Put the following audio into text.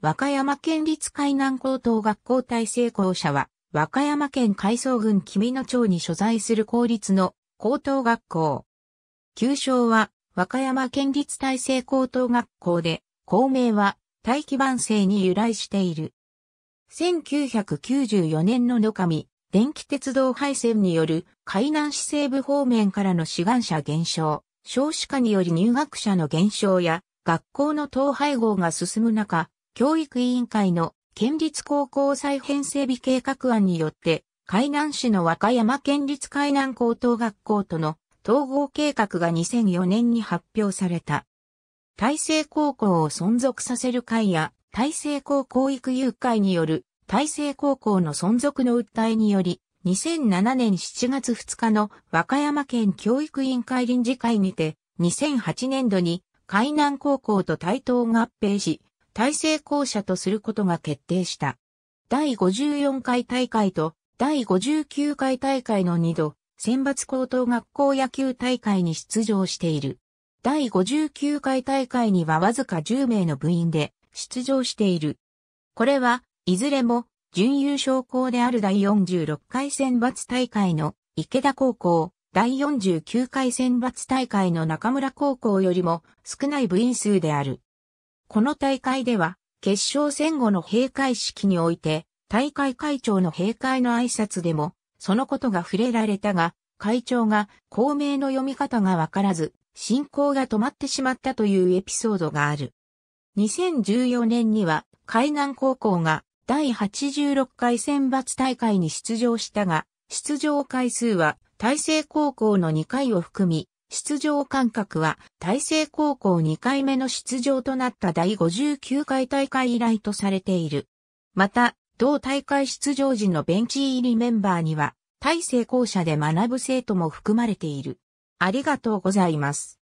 和歌山県立海南高等学校体制校舎は、和歌山県海藻郡君野町に所在する公立の高等学校。旧称は、和歌山県立体制高等学校で、校名は、大気晩成に由来している。1994年の野上、電気鉄道廃線による海南市西部方面からの志願者減少、少子化により入学者の減少や学校の統廃合が進む中、教育委員会の県立高校再編整備計画案によって、海南市の和歌山県立海南高等学校との統合計画が2004年に発表された。大成高校を存続させる会や、大成高校育友会による大成高校の存続の訴えにより、2007年7月2日の和歌山県教育委員会臨時会にて、2008年度に海南高校と対等合併し、大成功者とすることが決定した。第54回大会と第59回大会の2度、選抜高等学校野球大会に出場している。第59回大会にはわずか10名の部員で出場している。これはいずれも準優勝校である第46回選抜大会の池田高校、第49回選抜大会の中村高校よりも少ない部員数である。この大会では、決勝戦後の閉会式において、大会会長の閉会の挨拶でも、そのことが触れられたが、会長が公明の読み方がわからず、進行が止まってしまったというエピソードがある。2014年には、海南高校が第86回選抜大会に出場したが、出場回数は大成高校の2回を含み、出場間隔は大成高校2回目の出場となった第59回大会以来とされている。また、同大会出場時のベンチ入りメンバーには、大成校舎で学ぶ生徒も含まれている。ありがとうございます。